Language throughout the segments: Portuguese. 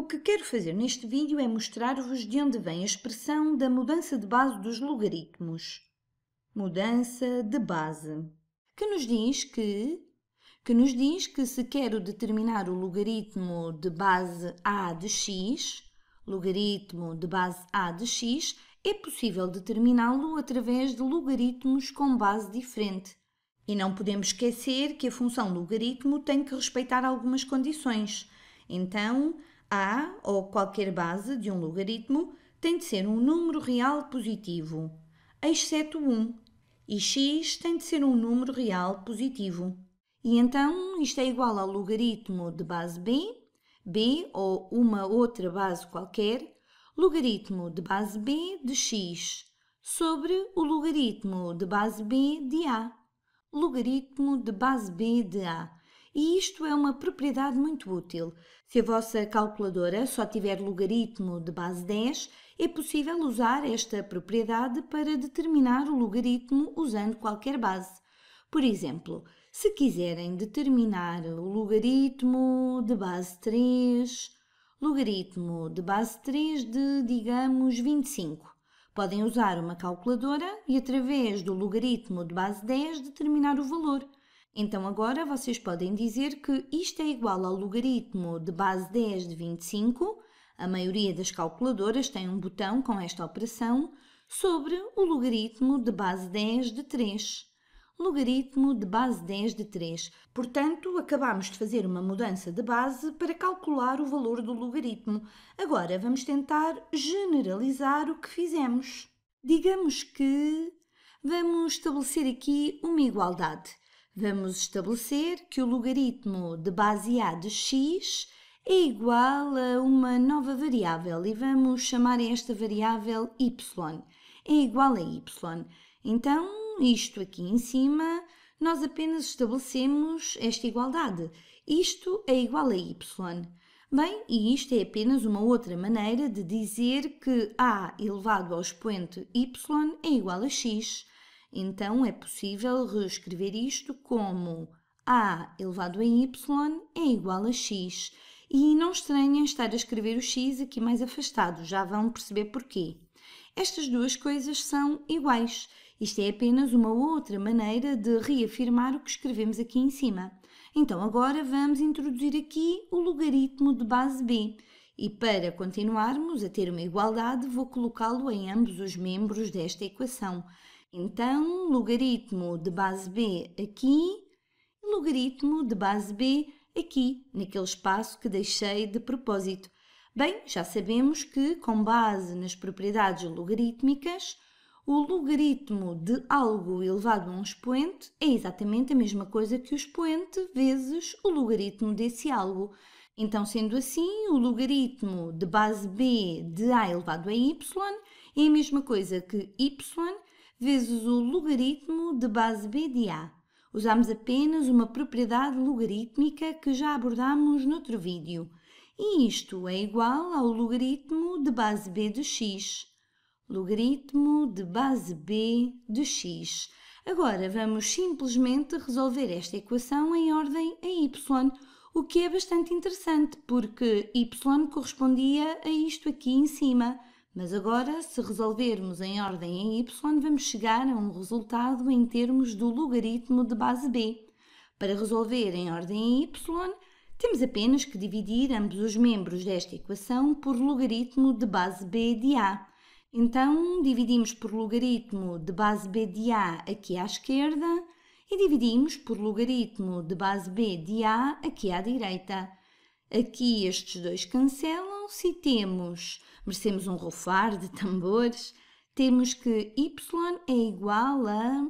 O que quero fazer neste vídeo é mostrar-vos de onde vem a expressão da mudança de base dos logaritmos. Mudança de base. Que nos diz que que nos diz que se quero determinar o logaritmo de base a de x, logaritmo de base a de x, é possível determiná-lo através de logaritmos com base diferente. E não podemos esquecer que a função logaritmo tem que respeitar algumas condições. Então, a ou qualquer base de um logaritmo tem de ser um número real positivo, exceto 1, e x tem de ser um número real positivo. E então isto é igual ao logaritmo de base b, b ou uma outra base qualquer, logaritmo de base b de x sobre o logaritmo de base b de a, logaritmo de base b de a e isto é uma propriedade muito útil. Se a vossa calculadora só tiver logaritmo de base 10, é possível usar esta propriedade para determinar o logaritmo usando qualquer base. Por exemplo, se quiserem determinar o logaritmo de base 3, logaritmo de base 3 de, digamos, 25. Podem usar uma calculadora e, através do logaritmo de base 10, determinar o valor. Então agora vocês podem dizer que isto é igual ao logaritmo de base 10 de 25, a maioria das calculadoras tem um botão com esta operação, sobre o logaritmo de base 10 de 3 logaritmo de base 10 de 3. Portanto, acabamos de fazer uma mudança de base para calcular o valor do logaritmo. Agora vamos tentar generalizar o que fizemos. Digamos que vamos estabelecer aqui uma igualdade. Vamos estabelecer que o logaritmo de base A de x é igual a uma nova variável e vamos chamar esta variável y. É igual a y. Então, isto aqui em cima, nós apenas estabelecemos esta igualdade. Isto é igual a y. Bem, e isto é apenas uma outra maneira de dizer que a elevado ao expoente y é igual a x. Então é possível reescrever isto como a elevado a y é igual a x. E não estranhem estar a escrever o x aqui mais afastado, já vão perceber porquê. Estas duas coisas são iguais. Isto é apenas uma outra maneira de reafirmar o que escrevemos aqui em cima. Então agora vamos introduzir aqui o logaritmo de base b. E para continuarmos a ter uma igualdade, vou colocá-lo em ambos os membros desta equação. Então, logaritmo de base B aqui, logaritmo de base B aqui, naquele espaço que deixei de propósito. Bem, já sabemos que, com base nas propriedades logarítmicas, o logaritmo de algo elevado a um expoente é exatamente a mesma coisa que o expoente vezes o logaritmo desse algo. Então, sendo assim, o logaritmo de base b de a elevado a y é a mesma coisa que y vezes o logaritmo de base B de A. Usamos apenas uma propriedade logarítmica que já abordámos noutro vídeo. E isto é igual ao logaritmo de base B de x. Logaritmo de base B de x. Agora vamos simplesmente resolver esta equação em ordem a y, o que é bastante interessante porque y correspondia a isto aqui em cima. Mas agora, se resolvermos em ordem em y, vamos chegar a um resultado em termos do logaritmo de base b. Para resolver em ordem em y, temos apenas que dividir ambos os membros desta equação por logaritmo de base b de a. Então, dividimos por logaritmo de base b de a aqui à esquerda e dividimos por logaritmo de base b de a aqui à direita. Aqui estes dois cancelam-se e temos, merecemos um rufar de tambores, temos que y é igual a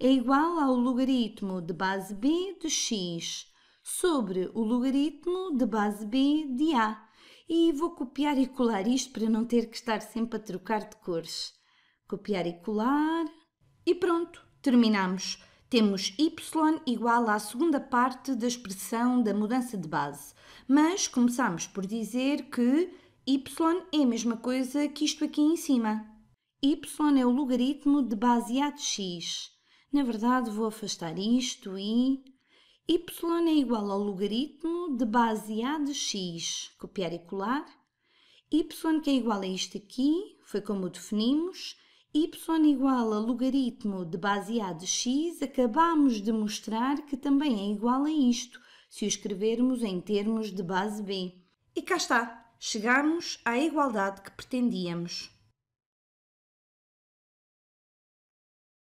é igual ao logaritmo de base b de x sobre o logaritmo de base b de a. E vou copiar e colar isto para não ter que estar sempre a trocar de cores. Copiar e colar. E pronto, terminamos. Temos y igual à segunda parte da expressão da mudança de base, mas começamos por dizer que y é a mesma coisa que isto aqui em cima. y é o logaritmo de baseado x. Na verdade, vou afastar isto e y é igual ao logaritmo de baseado x, copiar e colar. y que é igual a isto aqui, foi como o definimos, y igual a logaritmo de base a de x, acabamos de mostrar que também é igual a isto, se o escrevermos em termos de base b. E cá está, chegamos à igualdade que pretendíamos.